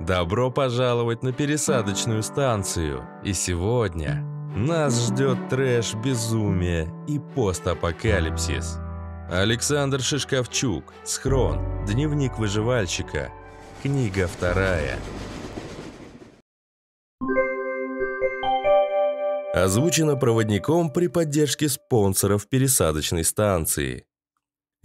Добро пожаловать на пересадочную станцию. И сегодня нас ждет трэш, безумие и постапокалипсис. Александр Шишковчук. Схрон. Дневник выживальщика. Книга вторая. Озвучено проводником при поддержке спонсоров пересадочной станции.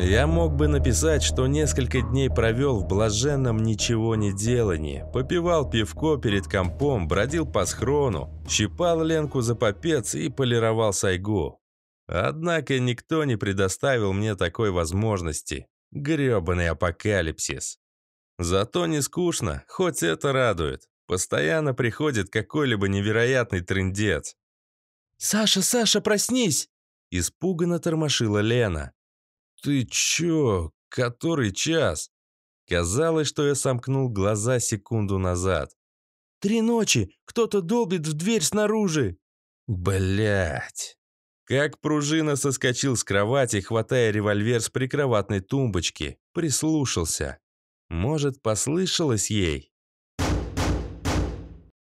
Я мог бы написать, что несколько дней провел в блаженном ничего не делании, попивал пивко перед компом, бродил по схрону, щипал Ленку за попец и полировал сайгу. Однако никто не предоставил мне такой возможности. Грёбаный апокалипсис. Зато не скучно, хоть это радует. Постоянно приходит какой-либо невероятный трындец. «Саша, Саша, проснись!» Испуганно тормошила Лена. «Ты чё? Который час?» Казалось, что я сомкнул глаза секунду назад. «Три ночи! Кто-то долбит в дверь снаружи!» Блять! Как пружина соскочил с кровати, хватая револьвер с прикроватной тумбочки. Прислушался. Может, послышалось ей?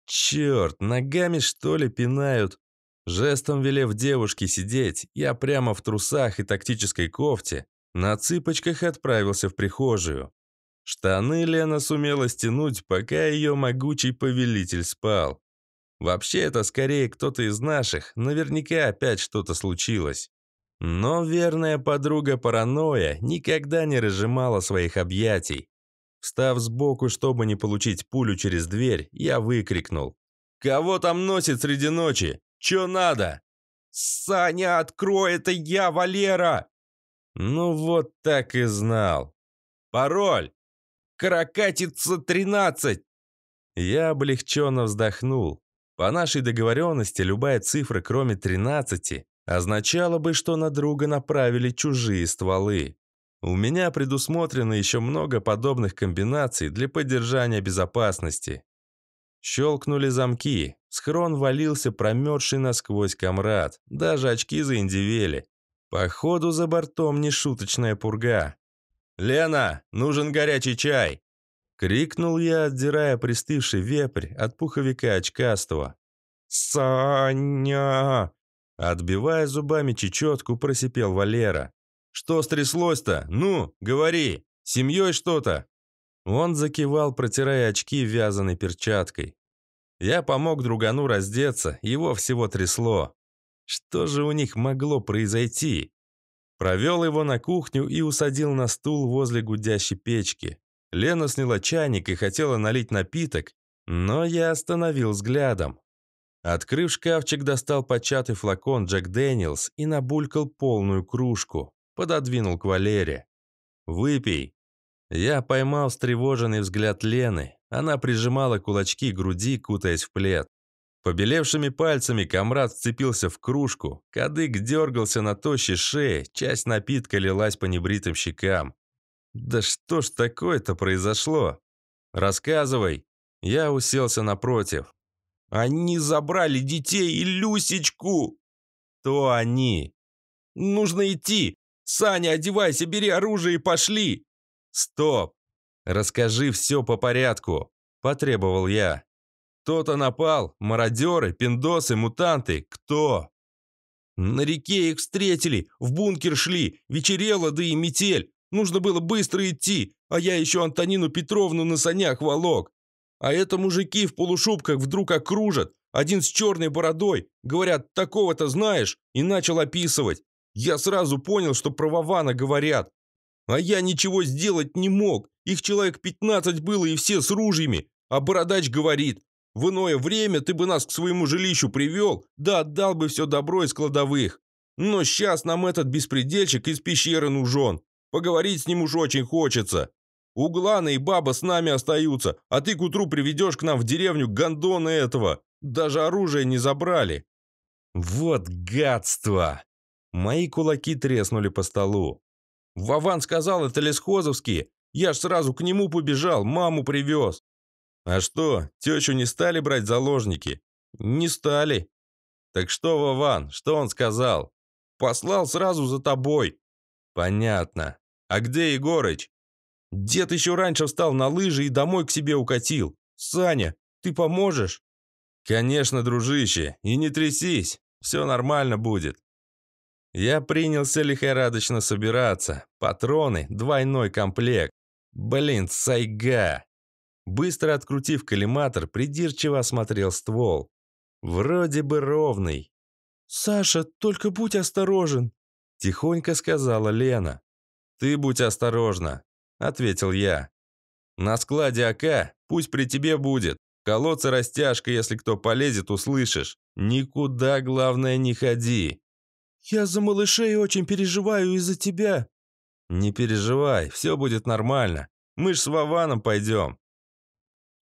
Черт, ногами что ли пинают? Жестом велев девушке сидеть, я прямо в трусах и тактической кофте на цыпочках отправился в прихожую. Штаны Лена сумела стянуть, пока ее могучий повелитель спал. Вообще это скорее кто-то из наших, наверняка опять что-то случилось. Но верная подруга паранойя никогда не разжимала своих объятий. Встав сбоку, чтобы не получить пулю через дверь, я выкрикнул. «Кого там носит среди ночи? Че надо?» «Саня, открой, это я, Валера!» «Ну вот так и знал!» «Пароль! Каракатица 13!» Я облегченно вздохнул. По нашей договоренности любая цифра, кроме 13, означала бы, что на друга направили чужие стволы. У меня предусмотрено еще много подобных комбинаций для поддержания безопасности. Щелкнули замки. Схрон валился промерзший насквозь комрад. Даже очки заиндивели. Походу, за бортом нешуточная пурга. «Лена, нужен горячий чай!» Крикнул я, отдирая пристывший вепрь от пуховика очкастого. «Саня!» Отбивая зубами чечетку, просипел Валера. «Что стряслось-то? Ну, говори! Семьей что-то?» Он закивал, протирая очки вязаной перчаткой. Я помог другану раздеться, его всего трясло. Что же у них могло произойти? Провел его на кухню и усадил на стул возле гудящей печки. Лена сняла чайник и хотела налить напиток, но я остановил взглядом. Открыв шкафчик, достал початый флакон Джек Дэниелс и набулькал полную кружку. Пододвинул к Валере. «Выпей, я поймал встревоженный взгляд Лены. Она прижимала кулачки к груди, кутаясь в плед. Побелевшими пальцами комрад вцепился в кружку, кадык дергался на тощей шее, часть напитка лилась по небритым щекам. «Да что ж такое-то произошло?» «Рассказывай!» Я уселся напротив. «Они забрали детей и Люсечку!» «То они!» «Нужно идти! Саня, одевайся, бери оружие и пошли!» «Стоп! Расскажи все по порядку!» – потребовал я. «Кто-то напал? Мародеры, пиндосы, мутанты? Кто?» «На реке их встретили, в бункер шли, вечерело, да и метель. Нужно было быстро идти, а я еще Антонину Петровну на санях волок. А это мужики в полушубках вдруг окружат, один с черной бородой, говорят, такого-то знаешь, и начал описывать. Я сразу понял, что про Вована говорят. А я ничего сделать не мог. Их человек 15 было и все с ружьями. А бородач говорит, в иное время ты бы нас к своему жилищу привел, да отдал бы все добро из кладовых. Но сейчас нам этот беспредельщик из пещеры нужен. Поговорить с ним уж очень хочется. Углана и баба с нами остаются, а ты к утру приведешь к нам в деревню гондона этого. Даже оружие не забрали». «Вот гадство!» Мои кулаки треснули по столу. Вован сказал, это Лесхозовский, Я ж сразу к нему побежал, маму привез. А что, тещу не стали брать заложники? Не стали. Так что, Вован, что он сказал? Послал сразу за тобой. Понятно. А где Егорыч? Дед еще раньше встал на лыжи и домой к себе укатил. Саня, ты поможешь? Конечно, дружище, и не трясись. Все нормально будет. Я принялся лихорадочно собираться. Патроны, двойной комплект. Блин, сайга. Быстро открутив коллиматор, придирчиво осмотрел ствол. Вроде бы ровный. «Саша, только будь осторожен», – тихонько сказала Лена. «Ты будь осторожна», – ответил я. «На складе АК пусть при тебе будет. Колодца растяжка, если кто полезет, услышишь. Никуда, главное, не ходи. «Я за малышей очень переживаю из-за тебя». «Не переживай, все будет нормально. Мы ж с Вованом пойдем».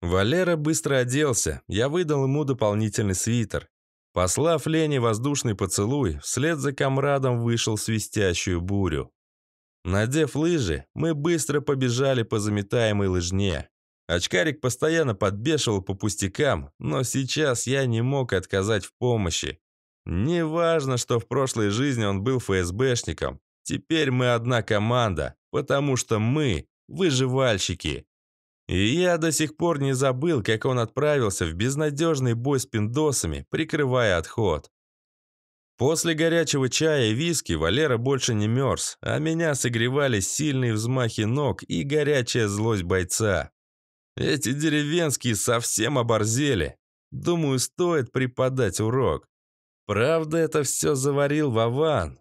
Валера быстро оделся, я выдал ему дополнительный свитер. Послав Лене воздушный поцелуй, вслед за комрадом вышел свистящую бурю. Надев лыжи, мы быстро побежали по заметаемой лыжне. Очкарик постоянно подбешивал по пустякам, но сейчас я не мог отказать в помощи. Неважно, что в прошлой жизни он был ФСБшником. Теперь мы одна команда, потому что мы – выживальщики. И я до сих пор не забыл, как он отправился в безнадежный бой с пиндосами, прикрывая отход. После горячего чая и виски Валера больше не мерз, а меня согревали сильные взмахи ног и горячая злость бойца. Эти деревенские совсем оборзели. Думаю, стоит преподать урок. Правда, это все заварил Вован.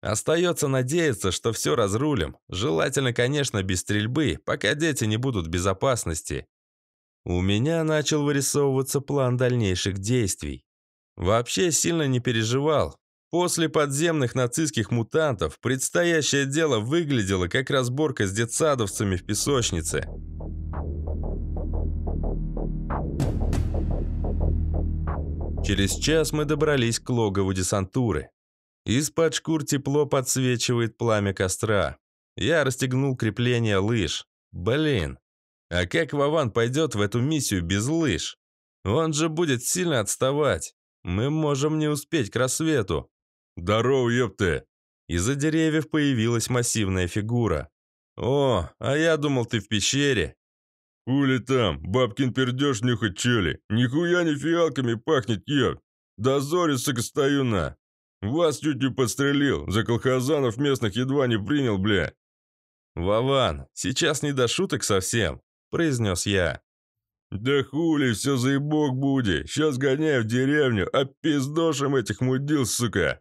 Остается надеяться, что все разрулим. Желательно, конечно, без стрельбы, пока дети не будут в безопасности. У меня начал вырисовываться план дальнейших действий. Вообще сильно не переживал. После подземных нацистских мутантов предстоящее дело выглядело как разборка с детсадовцами в песочнице. Через час мы добрались к логову десантуры. Из-под шкур тепло подсвечивает пламя костра. Я расстегнул крепление лыж. Блин, а как Вован пойдет в эту миссию без лыж? Он же будет сильно отставать. Мы можем не успеть к рассвету. Здорово, ёпты! Из-за деревьев появилась массивная фигура. О, а я думал, ты в пещере. «Ули там, бабкин пердеж нюхать чели, нихуя не фиалками пахнет ё. Дозорисок стою на. Вас чуть-чуть подстрелил, за колхозанов местных едва не принял, бля». «Вован, сейчас не до шуток совсем», – произнес я. «Да хули, все заебок буди, сейчас гоняю в деревню, опиздошим а этих мудил, сука!»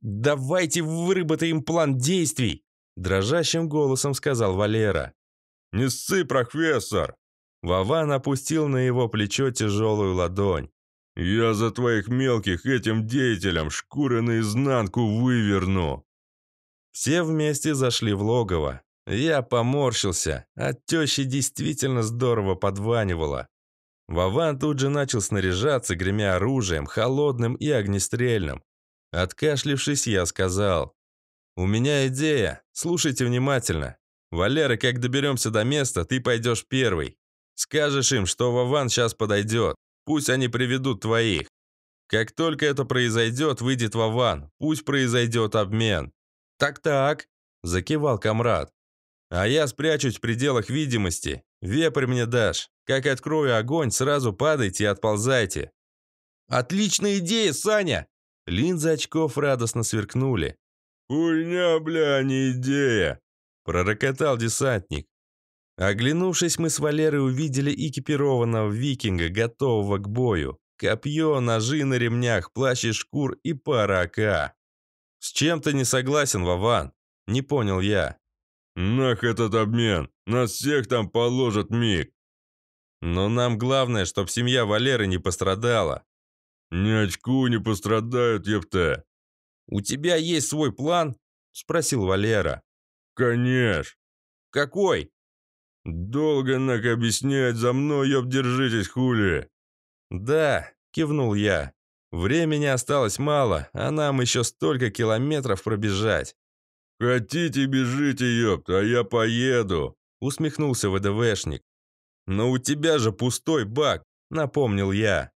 «Давайте выработаем план действий!» – дрожащим голосом сказал Валера. «Не ссы, профессор!» Вован опустил на его плечо тяжелую ладонь. «Я за твоих мелких этим деятелям шкуры наизнанку выверну!» Все вместе зашли в логово. Я поморщился. От тещи действительно здорово подванивало. Вован тут же начал снаряжаться, гремя оружием, холодным и огнестрельным. Откашлившись, я сказал. «У меня идея. Слушайте внимательно. «Валера, как доберемся до места, ты пойдешь первый. Скажешь им, что Вован сейчас подойдет. Пусть они приведут твоих. Как только это произойдет, выйдет Вован. Пусть произойдет обмен». «Так-так», – закивал комрад. «А я спрячусь в пределах видимости. Вепрь мне дашь. Как открою огонь, сразу падайте и отползайте». «Отличная идея, Саня!» Линзы очков радостно сверкнули. «Хуйня, бля, а не идея!» пророкотал десантник. Оглянувшись, мы с Валерой увидели экипированного викинга, готового к бою. Копье, ножи на ремнях, плащ из шкур и пара АК. «С чем ты не согласен, Вован?» Не понял я. «Нах этот обмен! Нас всех там положат миг!» «Но нам главное, чтоб семья Валеры не пострадала». «Ни очку не пострадают, ёпта!» «У тебя есть свой план?» – спросил Валера. «Конечно!» «Какой?» «Долго нак объяснять, за мной, ёб, держитесь, хули!» «Да», — кивнул я. «Времени осталось мало, а нам еще столько километров пробежать». «Хотите, бежите, ёпт, а я поеду!» — усмехнулся ВДВшник. «Но у тебя же пустой бак!» — напомнил я.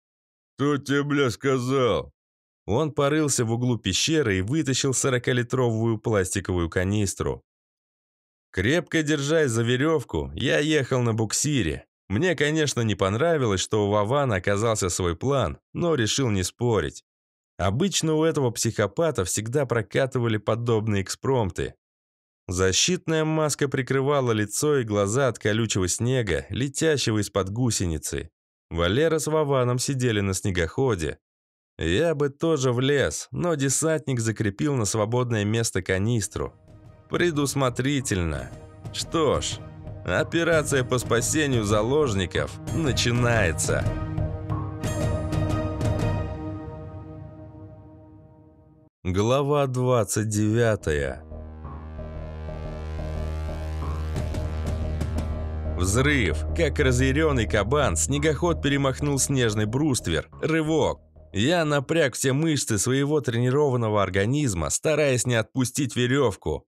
«Кто тебе, бля, сказал?» Он порылся в углу пещеры и вытащил сорокалитровую пластиковую канистру. Крепко держась за веревку, я ехал на буксире. Мне, конечно, не понравилось, что у Вавана оказался свой план, но решил не спорить. Обычно у этого психопата всегда прокатывали подобные экспромты. Защитная маска прикрывала лицо и глаза от колючего снега, летящего из-под гусеницы. Валера с Вованом сидели на снегоходе. Я бы тоже влез, но десантник закрепил на свободное место канистру предусмотрительно. Что ж, операция по спасению заложников начинается. Глава 29 Взрыв. Как разъяренный кабан, снегоход перемахнул снежный бруствер. Рывок. Я напряг все мышцы своего тренированного организма, стараясь не отпустить веревку.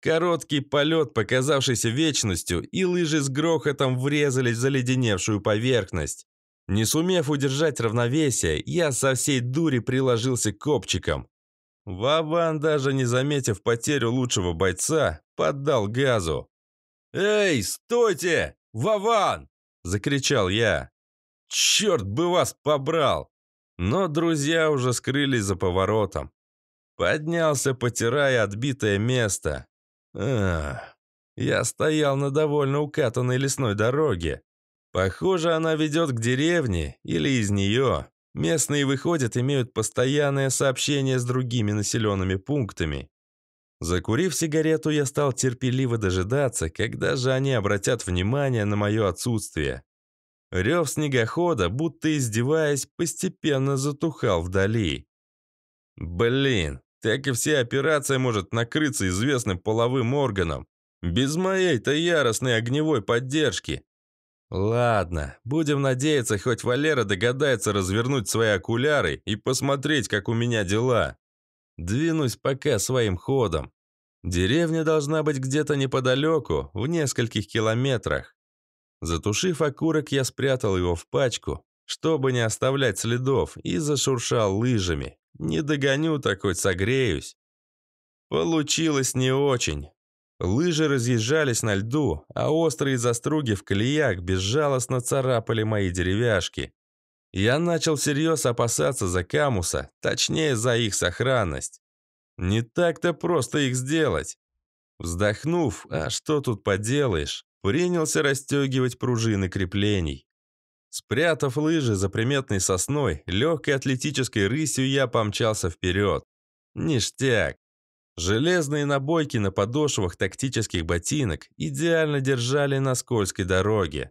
Короткий полет, показавшийся вечностью, и лыжи с грохотом врезались в заледеневшую поверхность. Не сумев удержать равновесие, я со всей дури приложился копчиком. Вован даже не заметив потерю лучшего бойца, поддал газу. «Эй, стойте! Вован! закричал я. «Черт бы вас побрал!» Но друзья уже скрылись за поворотом. Поднялся, потирая отбитое место. А, я стоял на довольно укатанной лесной дороге. Похоже, она ведет к деревне или из нее. Местные выходят, имеют постоянное сообщение с другими населенными пунктами. Закурив сигарету, я стал терпеливо дожидаться, когда же они обратят внимание на мое отсутствие. Рев снегохода, будто издеваясь, постепенно затухал вдали. «Блин, так и вся операция может накрыться известным половым органом. Без моей-то яростной огневой поддержки. Ладно, будем надеяться, хоть Валера догадается развернуть свои окуляры и посмотреть, как у меня дела. Двинусь пока своим ходом. Деревня должна быть где-то неподалеку, в нескольких километрах. Затушив окурок, я спрятал его в пачку, чтобы не оставлять следов, и зашуршал лыжами. Не догоню такой, согреюсь. Получилось не очень. Лыжи разъезжались на льду, а острые заструги в клеях безжалостно царапали мои деревяшки. Я начал всерьез опасаться за камуса, точнее за их сохранность. Не так-то просто их сделать. Вздохнув, а что тут поделаешь, принялся расстегивать пружины креплений. Спрятав лыжи за приметной сосной, легкой атлетической рысью я помчался вперед. Ништяк. Железные набойки на подошвах тактических ботинок идеально держали на скользкой дороге.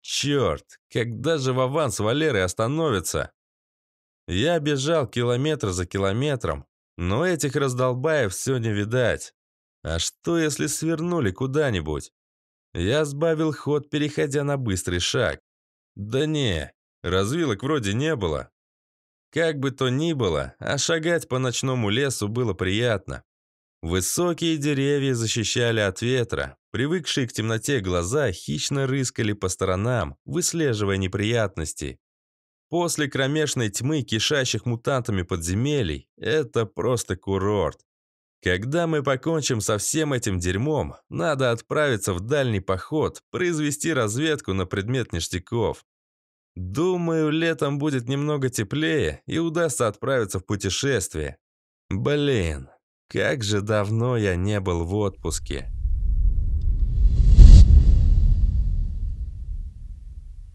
Черт, когда же Вован с Валерой остановится? Я бежал километр за километром, но этих раздолбаев все не видать. А что, если свернули куда-нибудь? Я сбавил ход, переходя на быстрый шаг. Да не, развилок вроде не было. Как бы то ни было, а шагать по ночному лесу было приятно. Высокие деревья защищали от ветра, привыкшие к темноте глаза хищно рыскали по сторонам, выслеживая неприятности. После кромешной тьмы, кишащих мутантами подземелий, это просто курорт. Когда мы покончим со всем этим дерьмом, надо отправиться в дальний поход, произвести разведку на предмет ништяков. Думаю, летом будет немного теплее и удастся отправиться в путешествие. Блин, как же давно я не был в отпуске.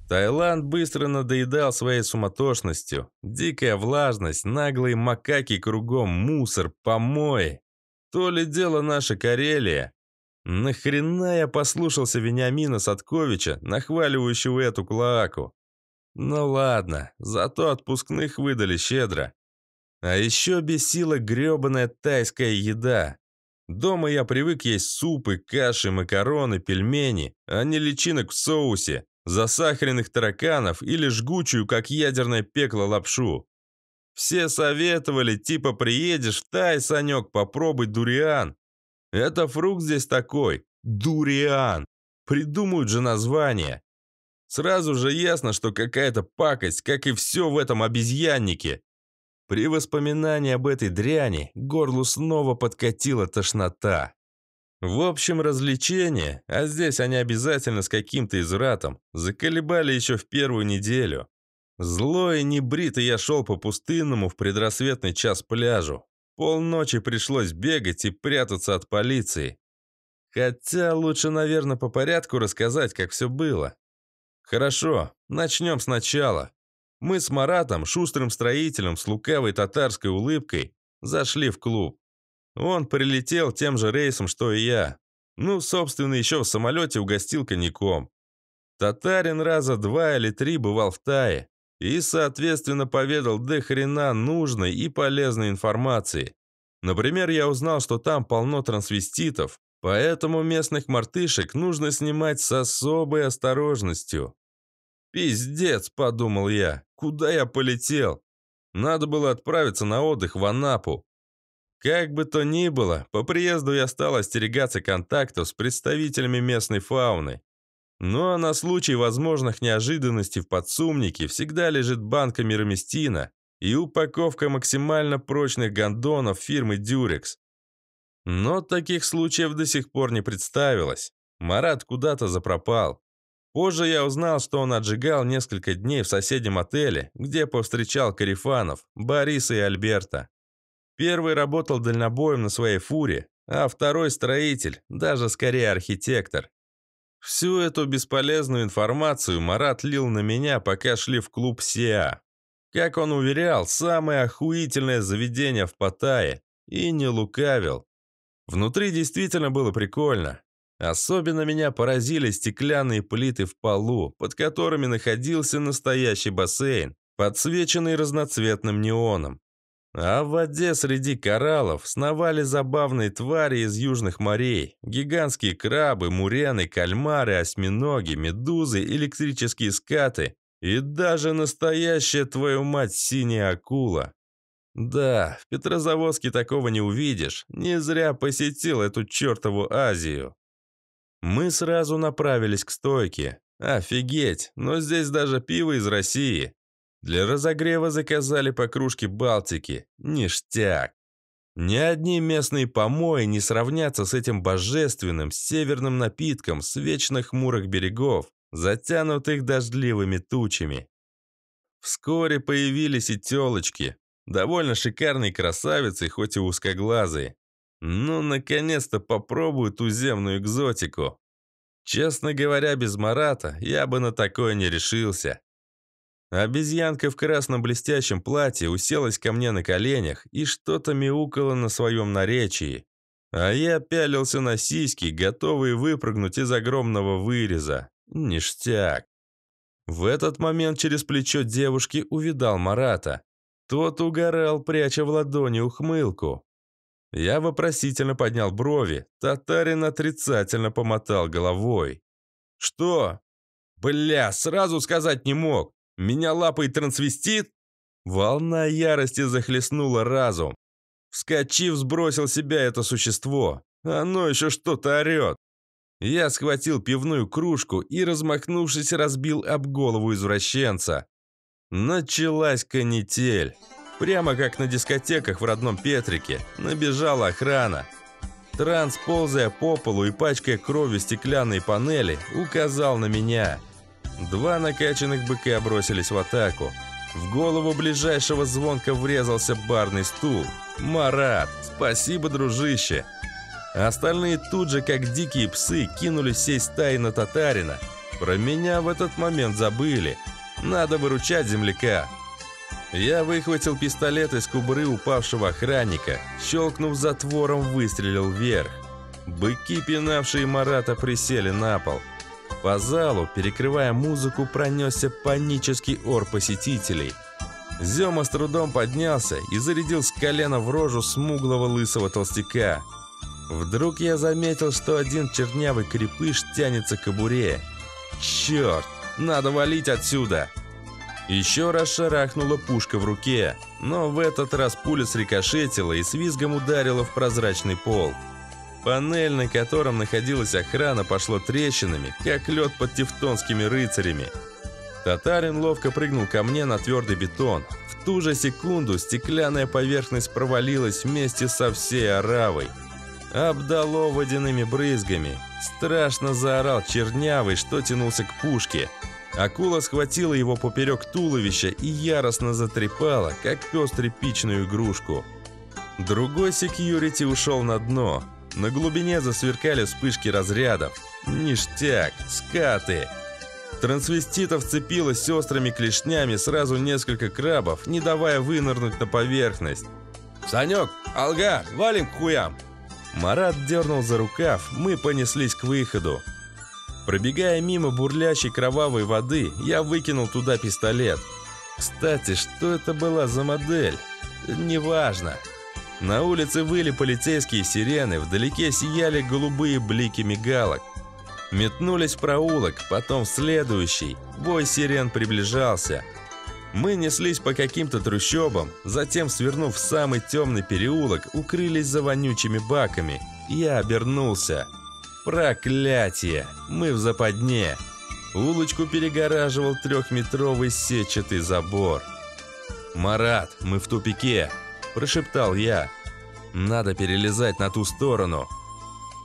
Таиланд быстро надоедал своей суматошностью. Дикая влажность, наглые макаки кругом, мусор, помой. То ли дело наша Карелия. Нахрена я послушался Вениамина Садковича, нахваливающего эту клоаку? Ну ладно, зато отпускных выдали щедро. А еще бесила гребаная тайская еда. Дома я привык есть супы, каши, макароны, пельмени, а не личинок в соусе, засахаренных тараканов или жгучую, как ядерное пекло, лапшу. Все советовали, типа приедешь, тай, Санек, попробуй дуриан. Это фрукт здесь такой. Дуриан. Придумают же название. Сразу же ясно, что какая-то пакость, как и все в этом обезьяннике. При воспоминании об этой дряни горлу снова подкатила тошнота. В общем, развлечения, а здесь они обязательно с каким-то извратом, заколебали еще в первую неделю. Злой и небритый я шел по пустынному в предрассветный час пляжу. Полночи пришлось бегать и прятаться от полиции. Хотя лучше, наверное, по порядку рассказать, как все было. Хорошо, начнем сначала. Мы с Маратом, шустрым строителем с лукавой татарской улыбкой, зашли в клуб. Он прилетел тем же рейсом, что и я. Ну, собственно, еще в самолете угостил коньяком. Татарин раза два или три бывал в Тае и, соответственно, поведал до хрена нужной и полезной информации. Например, я узнал, что там полно трансвеститов, поэтому местных мартышек нужно снимать с особой осторожностью. «Пиздец», — подумал я, — «куда я полетел? Надо было отправиться на отдых в Анапу». Как бы то ни было, по приезду я стал остерегаться контактов с представителями местной фауны. Ну а на случай возможных неожиданностей в подсумнике всегда лежит банка мироместина и упаковка максимально прочных гондонов фирмы «Дюрекс». Но таких случаев до сих пор не представилось. Марат куда-то запропал. Позже я узнал, что он отжигал несколько дней в соседнем отеле, где повстречал Карифанов, Бориса и Альберта. Первый работал дальнобоем на своей фуре, а второй строитель, даже скорее архитектор. Всю эту бесполезную информацию Марат лил на меня, пока шли в клуб СИА. Как он уверял, самое охуительное заведение в Паттайе. И не лукавил. Внутри действительно было прикольно. Особенно меня поразили стеклянные плиты в полу, под которыми находился настоящий бассейн, подсвеченный разноцветным неоном. А в воде среди кораллов сновали забавные твари из южных морей. Гигантские крабы, мурены, кальмары, осьминоги, медузы, электрические скаты и даже настоящая, твою мать, синяя акула. Да, в Петрозаводске такого не увидишь. Не зря посетил эту чертову Азию. Мы сразу направились к стойке. Офигеть, но здесь даже пиво из России. Для разогрева заказали по кружке Балтики. Ништяк. Ни одни местные помои не сравнятся с этим божественным северным напитком с вечно хмурых берегов, затянутых дождливыми тучами. Вскоре появились и телочки. Довольно шикарные красавицы, хоть и узкоглазые. Ну, наконец-то попробую туземную экзотику. Честно говоря, без Марата я бы на такое не решился. Обезьянка в красно-блестящем платье уселась ко мне на коленях и что-то мяукала на своем наречии. А я пялился на сиськи, готовые выпрыгнуть из огромного выреза. Ништяк. В этот момент через плечо девушки увидал Марата. Тот угорал, пряча в ладони ухмылку. Я вопросительно поднял брови, татарин отрицательно помотал головой. «Что?» «Бля, сразу сказать не мог! Меня лапой трансвестит? Волна ярости захлестнула разум. Вскочив, сбросил себя это существо. Оно еще что-то орет. Я схватил пивную кружку и, размахнувшись, разбил об голову извращенца. Началась канитель. Прямо как на дискотеках в родном Петрике. Набежала охрана. Транс, ползая по полу и пачкая кровью стеклянные панели, указал на меня – Два накачанных быка бросились в атаку. В голову ближайшего звонка врезался барный стул. «Марат, спасибо, дружище!» Остальные тут же, как дикие псы, кинулись всей стаи на татарина. Про меня в этот момент забыли. Надо выручать земляка. Я выхватил пистолет из кубры упавшего охранника, щелкнув затвором, выстрелил вверх. Быки, пинавшие Марата, присели на пол – по залу, перекрывая музыку, пронесся панический ор посетителей. Зема с трудом поднялся и зарядил с колена в рожу смуглого лысого толстяка. Вдруг я заметил, что один чернявый крепыш тянется к кобуре. «Черт! Надо валить отсюда!» Еще раз шарахнула пушка в руке, но в этот раз пуля срикошетила и с визгом ударила в прозрачный пол. Панель, на котором находилась охрана, пошло трещинами, как лед под тевтонскими рыцарями. Татарин ловко прыгнул ко мне на твердый бетон. В ту же секунду стеклянная поверхность провалилась вместе со всей оравой. Обдало водяными брызгами. Страшно заорал чернявый, что тянулся к пушке. Акула схватила его поперек туловища и яростно затрепала, как пес тряпичную игрушку. Другой секьюрити ушел на дно. На глубине засверкали вспышки разрядов. Ништяк, скаты. Трансвестита вцепилась острыми клешнями сразу несколько крабов, не давая вынырнуть на поверхность. «Санек, алга, валим к хуям!» Марат дернул за рукав, мы понеслись к выходу. Пробегая мимо бурлящей кровавой воды, я выкинул туда пистолет. Кстати, что это была за модель? Неважно. На улице выли полицейские сирены, вдалеке сияли голубые блики мигалок. Метнулись в проулок, потом в следующий. Бой сирен приближался. Мы неслись по каким-то трущобам, затем, свернув в самый темный переулок, укрылись за вонючими баками. Я обернулся. Проклятие! Мы в западне! Улочку перегораживал трехметровый сетчатый забор. «Марат, мы в тупике!» прошептал я. «Надо перелезать на ту сторону».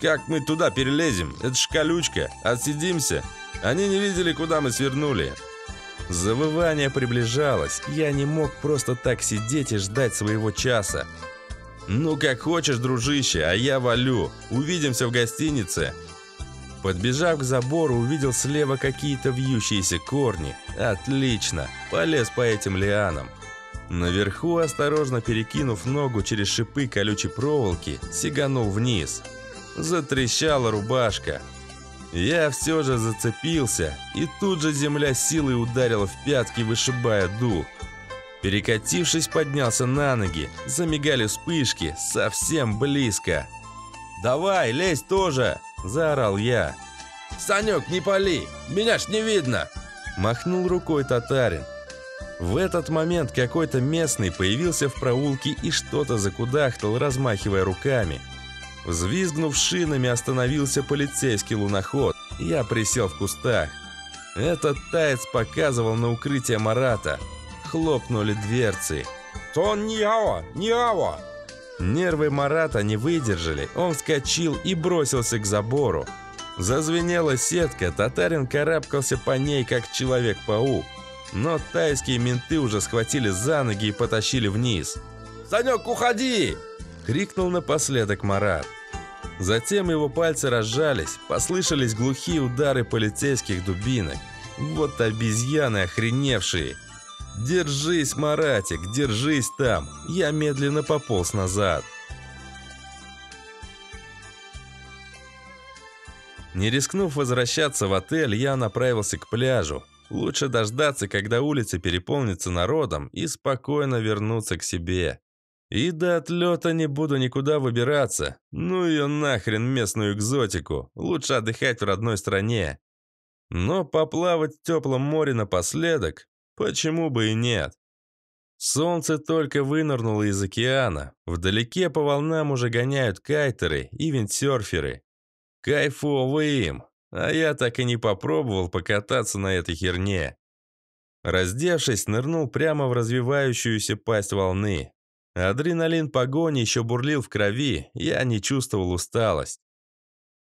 «Как мы туда перелезем? Это ж колючка. Отсидимся. Они не видели, куда мы свернули». Завывание приближалось. Я не мог просто так сидеть и ждать своего часа. «Ну, как хочешь, дружище, а я валю. Увидимся в гостинице». Подбежав к забору, увидел слева какие-то вьющиеся корни. «Отлично! Полез по этим лианам». Наверху, осторожно перекинув ногу через шипы колючей проволоки, сиганул вниз. Затрещала рубашка. Я все же зацепился, и тут же земля силой ударила в пятки, вышибая дух. Перекатившись, поднялся на ноги. Замигали вспышки, совсем близко. «Давай, лезь тоже!» – заорал я. «Санек, не пали! Меня ж не видно!» Махнул рукой татарин. В этот момент какой-то местный появился в проулке и что-то закудахтал, размахивая руками. Взвизгнув шинами, остановился полицейский луноход. Я присел в кустах. Этот таец показывал на укрытие Марата. Хлопнули дверцы. «Тон Ньяо! Ньяо!» Нервы Марата не выдержали. Он вскочил и бросился к забору. Зазвенела сетка, татарин карабкался по ней, как человек-паук но тайские менты уже схватили за ноги и потащили вниз. «Санек, уходи!» — крикнул напоследок Марат. Затем его пальцы разжались, послышались глухие удары полицейских дубинок. Вот обезьяны охреневшие. «Держись, Маратик, держись там!» Я медленно пополз назад. Не рискнув возвращаться в отель, я направился к пляжу. Лучше дождаться, когда улицы переполнятся народом, и спокойно вернуться к себе. И до отлета не буду никуда выбираться. Ну ее нахрен местную экзотику. Лучше отдыхать в родной стране. Но поплавать в теплом море напоследок, почему бы и нет? Солнце только вынырнуло из океана. Вдалеке по волнам уже гоняют кайтеры и виндсерферы. Кайфово им. А я так и не попробовал покататься на этой херне. Раздевшись, нырнул прямо в развивающуюся пасть волны. Адреналин погони еще бурлил в крови, я не чувствовал усталость.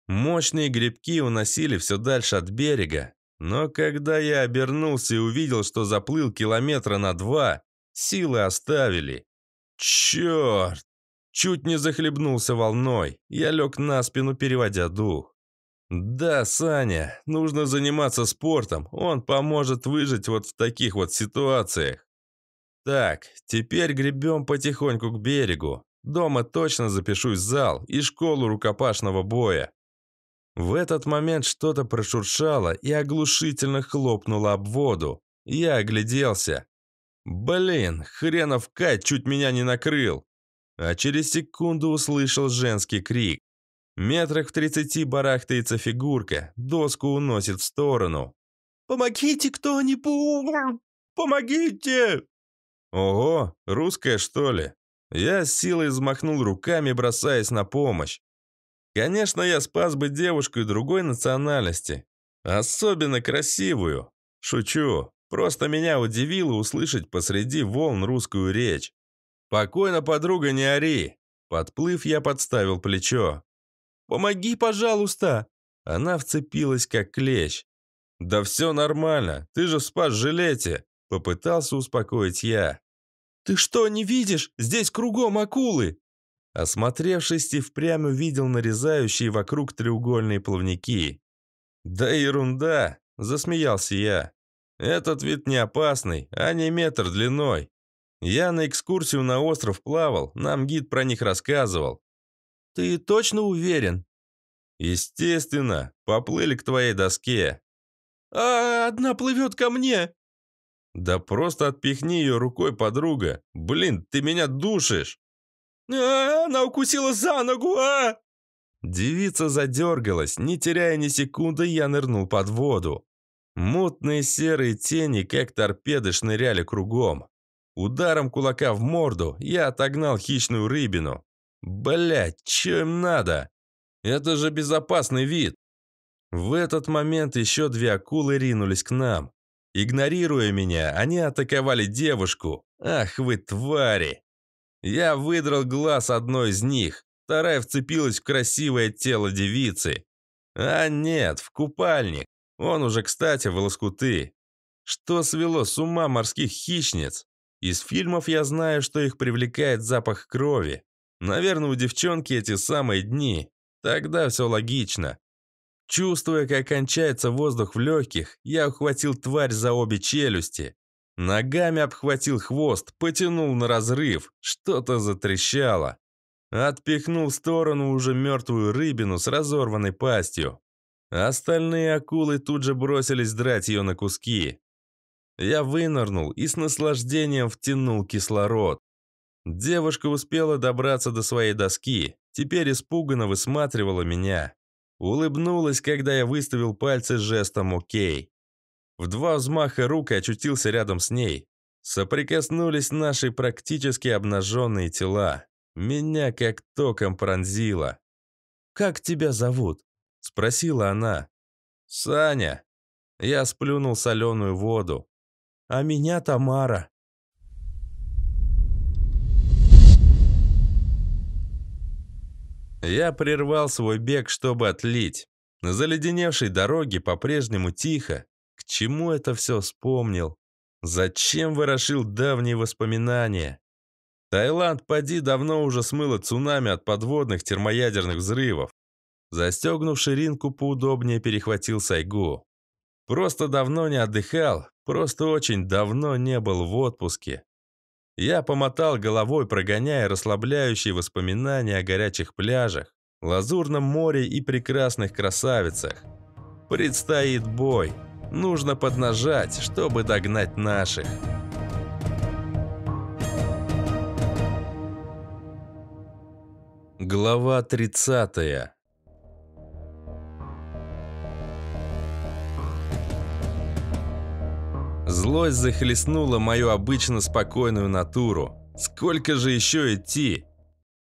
Мощные грибки уносили все дальше от берега, но когда я обернулся и увидел, что заплыл километра на два, силы оставили. Черт! Чуть не захлебнулся волной, я лег на спину, переводя дух. «Да, Саня, нужно заниматься спортом, он поможет выжить вот в таких вот ситуациях». «Так, теперь гребем потихоньку к берегу. Дома точно запишусь в зал и школу рукопашного боя». В этот момент что-то прошуршало и оглушительно хлопнуло об воду. Я огляделся. «Блин, хренов Кай чуть меня не накрыл!» А через секунду услышал женский крик. Метрах в тридцати барахтается фигурка, доску уносит в сторону. «Помогите кто-нибудь! Помогите!» «Ого, русская, что ли?» Я с силой взмахнул руками, бросаясь на помощь. Конечно, я спас бы девушку и другой национальности. Особенно красивую. Шучу. Просто меня удивило услышать посреди волн русскую речь. «Покойно, подруга, не ори!» Подплыв, я подставил плечо. Помоги, пожалуйста!» Она вцепилась как клещ. «Да все нормально, ты же спас-жилете!» Попытался успокоить я. «Ты что, не видишь? Здесь кругом акулы!» Осмотревшись, и впрямь увидел нарезающие вокруг треугольные плавники. «Да ерунда!» – засмеялся я. «Этот вид не опасный, а не метр длиной. Я на экскурсию на остров плавал, нам гид про них рассказывал. «Ты точно уверен?» «Естественно. Поплыли к твоей доске». «А одна плывет ко мне!» «Да просто отпихни ее рукой, подруга! Блин, ты меня душишь!» а, она укусила за ногу, а!» Девица задергалась, не теряя ни секунды, я нырнул под воду. Мутные серые тени, как торпеды, шныряли кругом. Ударом кулака в морду я отогнал хищную рыбину. Блять, что им надо? Это же безопасный вид. В этот момент еще две акулы ринулись к нам. Игнорируя меня, они атаковали девушку. Ах вы твари! Я выдрал глаз одной из них, вторая вцепилась в красивое тело девицы. А нет, в купальник. Он уже, кстати, в лоскуты. Что свело с ума морских хищниц? Из фильмов я знаю, что их привлекает запах крови. Наверное, у девчонки эти самые дни. Тогда все логично. Чувствуя, как кончается воздух в легких, я ухватил тварь за обе челюсти. Ногами обхватил хвост, потянул на разрыв, что-то затрещало. Отпихнул в сторону уже мертвую рыбину с разорванной пастью. Остальные акулы тут же бросились драть ее на куски. Я вынырнул и с наслаждением втянул кислород. Девушка успела добраться до своей доски, теперь испуганно высматривала меня. Улыбнулась, когда я выставил пальцы жестом «Окей». В два взмаха рук очутился рядом с ней. Соприкоснулись наши практически обнаженные тела. Меня как током пронзило. «Как тебя зовут?» – спросила она. «Саня». Я сплюнул соленую воду. «А меня Тамара», Я прервал свой бег, чтобы отлить. На заледеневшей дороге по-прежнему тихо. К чему это все вспомнил? Зачем ворошил давние воспоминания? Таиланд, поди, давно уже смыло цунами от подводных термоядерных взрывов. Застегнув ширинку, поудобнее перехватил Сайгу. Просто давно не отдыхал, просто очень давно не был в отпуске. Я помотал головой, прогоняя расслабляющие воспоминания о горячих пляжах, лазурном море и прекрасных красавицах. Предстоит бой. Нужно поднажать, чтобы догнать наших. Глава 30. Злость захлестнула мою обычно спокойную натуру. Сколько же еще идти?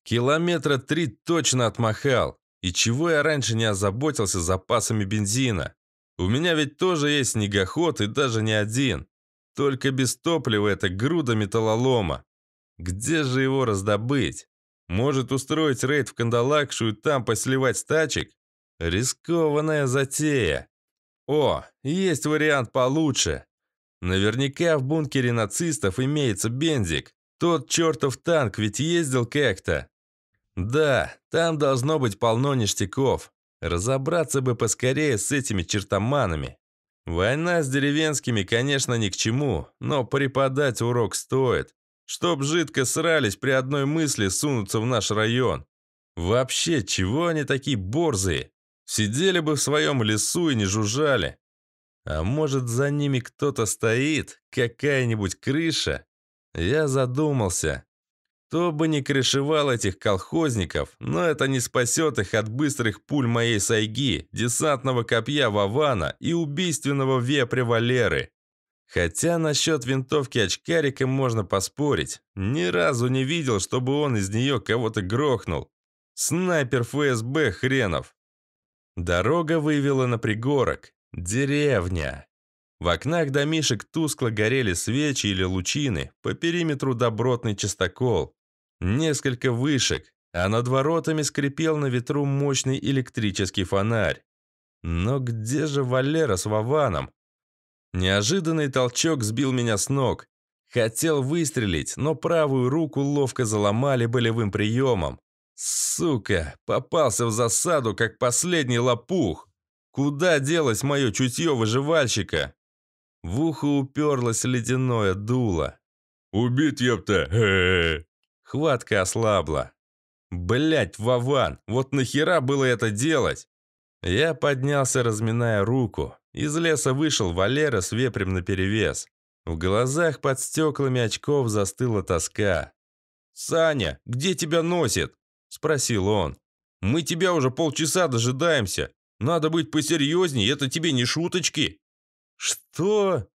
Километра три точно отмахал. И чего я раньше не озаботился запасами бензина? У меня ведь тоже есть снегоход и даже не один. Только без топлива это груда металлолома. Где же его раздобыть? Может устроить рейд в Кандалакшу и там посливать стачек? Рискованная затея. О, есть вариант получше. Наверняка в бункере нацистов имеется бензик. Тот чертов танк ведь ездил как-то. Да, там должно быть полно ништяков. Разобраться бы поскорее с этими чертоманами. Война с деревенскими, конечно, ни к чему, но преподать урок стоит. Чтоб жидко срались при одной мысли сунуться в наш район. Вообще, чего они такие борзые? Сидели бы в своем лесу и не жужжали. А может, за ними кто-то стоит? Какая-нибудь крыша? Я задумался. Кто бы ни крышевал этих колхозников, но это не спасет их от быстрых пуль моей сайги, десантного копья Вавана и убийственного вепря Валеры. Хотя насчет винтовки очкарика можно поспорить. Ни разу не видел, чтобы он из нее кого-то грохнул. Снайпер ФСБ хренов. Дорога вывела на пригорок. Деревня. В окнах домишек тускло горели свечи или лучины, по периметру добротный частокол. Несколько вышек, а над воротами скрипел на ветру мощный электрический фонарь. Но где же Валера с Вованом? Неожиданный толчок сбил меня с ног. Хотел выстрелить, но правую руку ловко заломали болевым приемом. Сука, попался в засаду, как последний лопух. Куда делось мое чутье выживальщика? В ухо уперлось ледяное дуло. «Убит, ёпта!» Хватка ослабла. Блять, Вован, вот нахера было это делать?» Я поднялся, разминая руку. Из леса вышел Валера с вепрем наперевес. В глазах под стеклами очков застыла тоска. «Саня, где тебя носит?» – спросил он. «Мы тебя уже полчаса дожидаемся. Надо быть посерьезнее, это тебе не шуточки!» «Что?»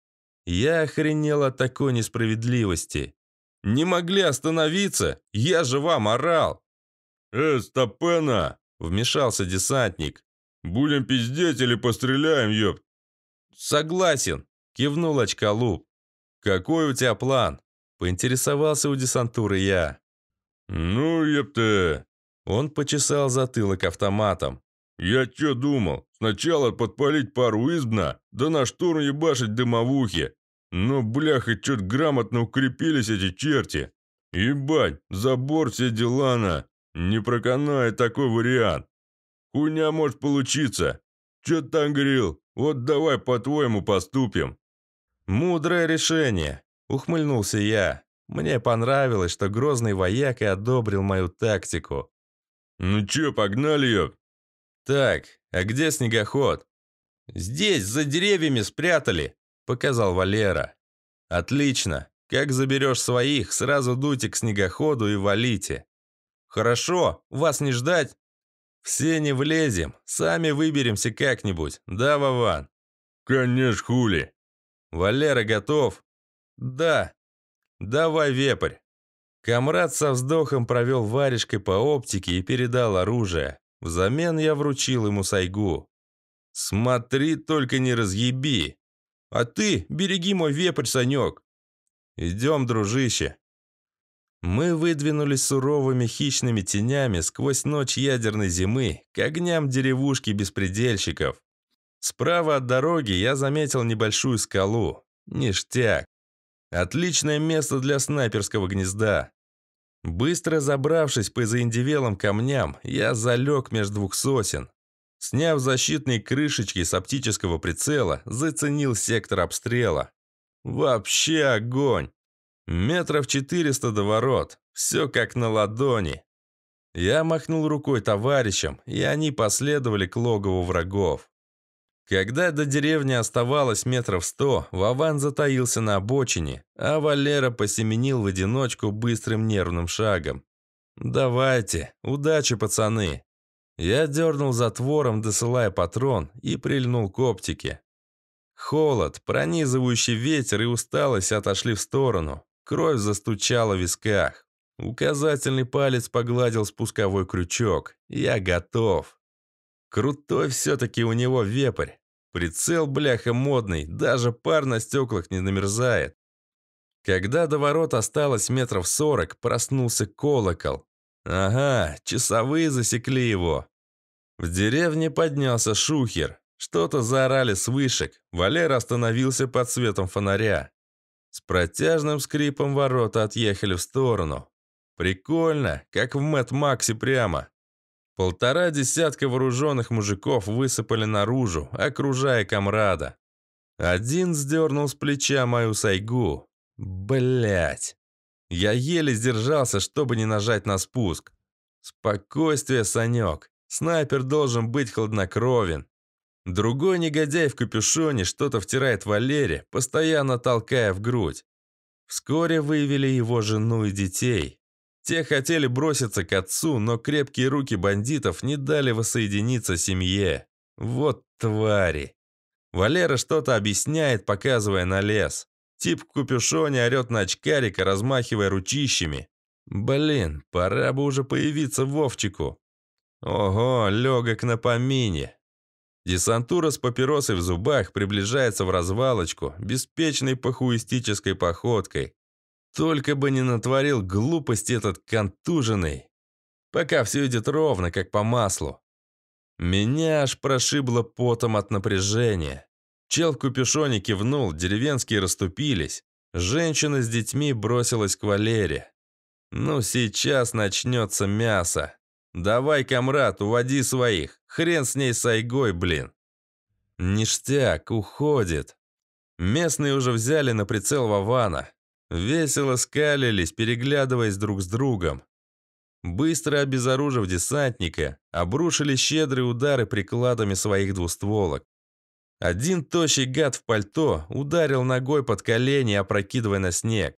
Я охренел от такой несправедливости. «Не могли остановиться! Я же вам орал!» «Э, Стопена!» — вмешался десантник. «Будем пиздеть или постреляем, ёб?» «Согласен!» — кивнул очколуб. «Какой у тебя план?» — поинтересовался у десантуры я. «Ну, ёпта!» Он почесал затылок автоматом. «Я чё думал? Сначала подпалить пару избна, да на штурм ебашить дымовухи. Но, бляха, чё-то грамотно укрепились эти черти. Ебать, забор все дела на. Не проканает такой вариант. Хуйня может получиться. Чё ты там говорил? Вот давай по-твоему поступим». «Мудрое решение», — ухмыльнулся я. Мне понравилось, что грозный вояк и одобрил мою тактику. «Ну чё, погнали, ёб? «Так, а где снегоход?» «Здесь, за деревьями спрятали», – показал Валера. «Отлично. Как заберешь своих, сразу дуйте к снегоходу и валите». «Хорошо, вас не ждать?» «Все не влезем, сами выберемся как-нибудь, да, Вован?» «Конечно, хули!» «Валера готов?» «Да». «Давай, вепрь!» Комрад со вздохом провел варежкой по оптике и передал оружие. Взамен я вручил ему сайгу. «Смотри, только не разъеби! А ты береги мой вепрь, Санек! Идем, дружище!» Мы выдвинулись суровыми хищными тенями сквозь ночь ядерной зимы к огням деревушки беспредельщиков. Справа от дороги я заметил небольшую скалу. Ништяк. Отличное место для снайперского гнезда. Быстро забравшись по заиндевелым камням, я залег между двух сосен. Сняв защитные крышечки с оптического прицела, заценил сектор обстрела. Вообще огонь! Метров 400 до ворот, все как на ладони. Я махнул рукой товарищам, и они последовали к логову врагов. Когда до деревни оставалось метров сто, Вован затаился на обочине, а Валера посеменил в одиночку быстрым нервным шагом. «Давайте, удачи, пацаны!» Я дернул затвором, досылая патрон, и прильнул к оптике. Холод, пронизывающий ветер и усталость отошли в сторону. Кровь застучала в висках. Указательный палец погладил спусковой крючок. «Я готов!» Крутой все-таки у него вепрь. Прицел, бляха, модный, даже пар на стеклах не намерзает. Когда до ворот осталось метров сорок, проснулся колокол. Ага, часовые засекли его. В деревне поднялся шухер. Что-то заорали с вышек. Валера остановился под светом фонаря. С протяжным скрипом ворота отъехали в сторону. Прикольно, как в Мэтт Максе прямо. Полтора десятка вооруженных мужиков высыпали наружу, окружая комрада. Один сдернул с плеча мою сайгу. Блять. Я еле сдержался, чтобы не нажать на спуск. Спокойствие, Санек. Снайпер должен быть хладнокровен. Другой негодяй в капюшоне что-то втирает Валере, постоянно толкая в грудь. Вскоре выявили его жену и детей. Те хотели броситься к отцу, но крепкие руки бандитов не дали воссоединиться семье. Вот твари. Валера что-то объясняет, показывая на лес. Тип в купюшоне орет на очкарика, размахивая ручищами. Блин, пора бы уже появиться Вовчику. Ого, легок на помине. Десантура с папиросой в зубах приближается в развалочку, беспечной пахуистической походкой. Только бы не натворил глупости этот контуженный. Пока все идет ровно, как по маслу. Меня аж прошибло потом от напряжения. Чел в купюшоне кивнул, деревенские расступились. Женщина с детьми бросилась к Валере. «Ну, сейчас начнется мясо. Давай, комрад, уводи своих. Хрен с ней с сайгой, блин». Ништяк, уходит. Местные уже взяли на прицел Вавана. Весело скалились, переглядываясь друг с другом. Быстро обезоружив десантника, обрушили щедрые удары прикладами своих двустволок. Один тощий гад в пальто ударил ногой под колени, опрокидывая на снег.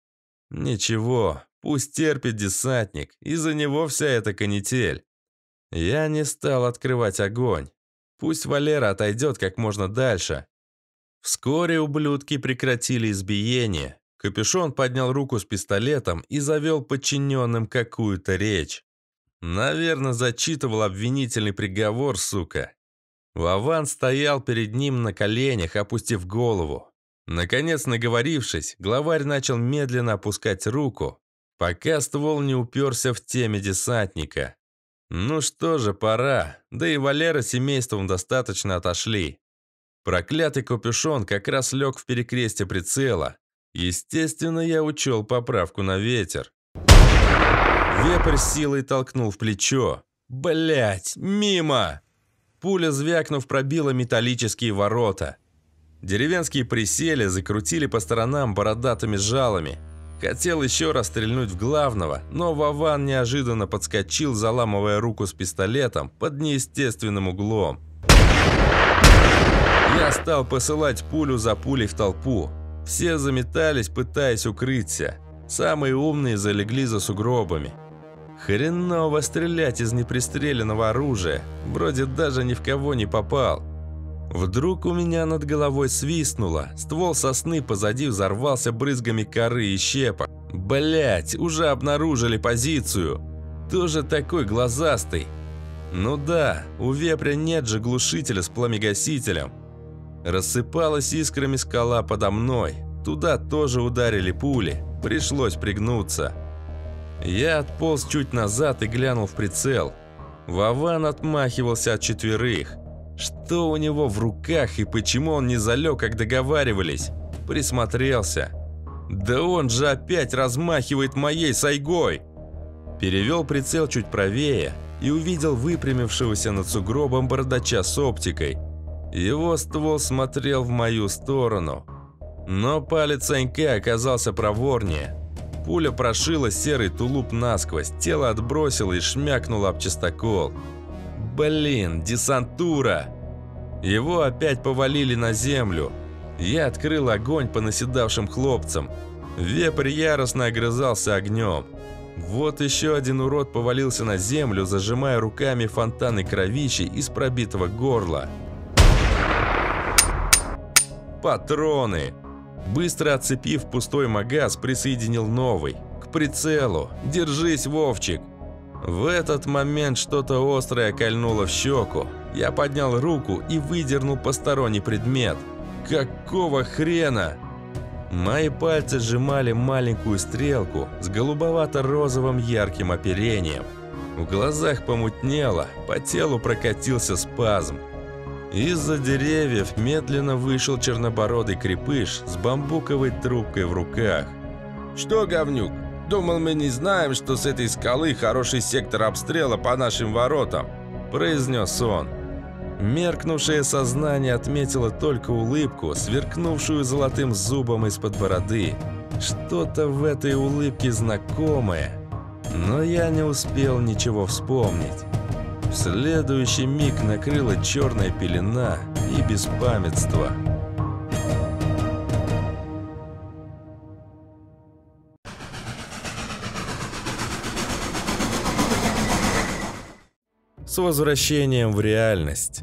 Ничего, пусть терпит десантник, из-за него вся эта канитель. Я не стал открывать огонь. Пусть Валера отойдет как можно дальше. Вскоре ублюдки прекратили избиение, Капюшон поднял руку с пистолетом и завел подчиненным какую-то речь. Наверное, зачитывал обвинительный приговор, сука. Вован стоял перед ним на коленях, опустив голову. Наконец, наговорившись, главарь начал медленно опускать руку, пока ствол не уперся в теме десантника. Ну что же, пора. Да и Валера с семейством достаточно отошли. Проклятый капюшон как раз лег в перекрестие прицела, Естественно, я учел поправку на ветер. Вепрь силой толкнул в плечо. Блять, мимо! Пуля, звякнув, пробила металлические ворота. Деревенские присели, закрутили по сторонам бородатыми жалами. Хотел еще раз стрельнуть в главного, но Вован неожиданно подскочил, заламывая руку с пистолетом под неестественным углом. Я стал посылать пулю за пулей в толпу. Все заметались, пытаясь укрыться. Самые умные залегли за сугробами. Хреново стрелять из непристреленного оружия. Вроде даже ни в кого не попал. Вдруг у меня над головой свистнуло. Ствол сосны позади взорвался брызгами коры и щепок. Блять, уже обнаружили позицию. Тоже такой глазастый. Ну да, у вепря нет же глушителя с пламегасителем. Рассыпалась искрами скала подо мной. Туда тоже ударили пули. Пришлось пригнуться. Я отполз чуть назад и глянул в прицел. Вован отмахивался от четверых. Что у него в руках и почему он не залег, как договаривались? Присмотрелся. Да он же опять размахивает моей сайгой! Перевел прицел чуть правее и увидел выпрямившегося над сугробом бородача с оптикой. Его ствол смотрел в мою сторону. Но палец Санька оказался проворнее. Пуля прошила серый тулуп насквозь, тело отбросило и шмякнуло об чистокол. «Блин, десантура!» Его опять повалили на землю. Я открыл огонь по наседавшим хлопцам. Вепрь яростно огрызался огнем. Вот еще один урод повалился на землю, зажимая руками фонтаны кровищи из пробитого горла. Патроны! Быстро отцепив пустой магаз, присоединил новый. К прицелу. Держись, Вовчик. В этот момент что-то острое кольнуло в щеку. Я поднял руку и выдернул посторонний предмет. Какого хрена? Мои пальцы сжимали маленькую стрелку с голубовато-розовым ярким оперением. В глазах помутнело, по телу прокатился спазм. Из-за деревьев медленно вышел чернобородый крепыш с бамбуковой трубкой в руках. «Что, говнюк, думал, мы не знаем, что с этой скалы хороший сектор обстрела по нашим воротам», – произнес он. Меркнувшее сознание отметило только улыбку, сверкнувшую золотым зубом из-под бороды. Что-то в этой улыбке знакомое, но я не успел ничего вспомнить. В следующий миг накрыла черная пелена и беспамятство. С возвращением в реальность.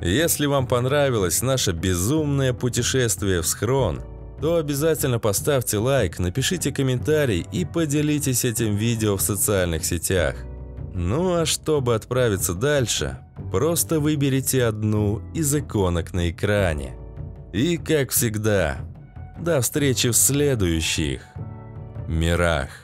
Если вам понравилось наше безумное путешествие в схрон, то обязательно поставьте лайк, напишите комментарий и поделитесь этим видео в социальных сетях. Ну а чтобы отправиться дальше, просто выберите одну из иконок на экране. И как всегда, до встречи в следующих мирах.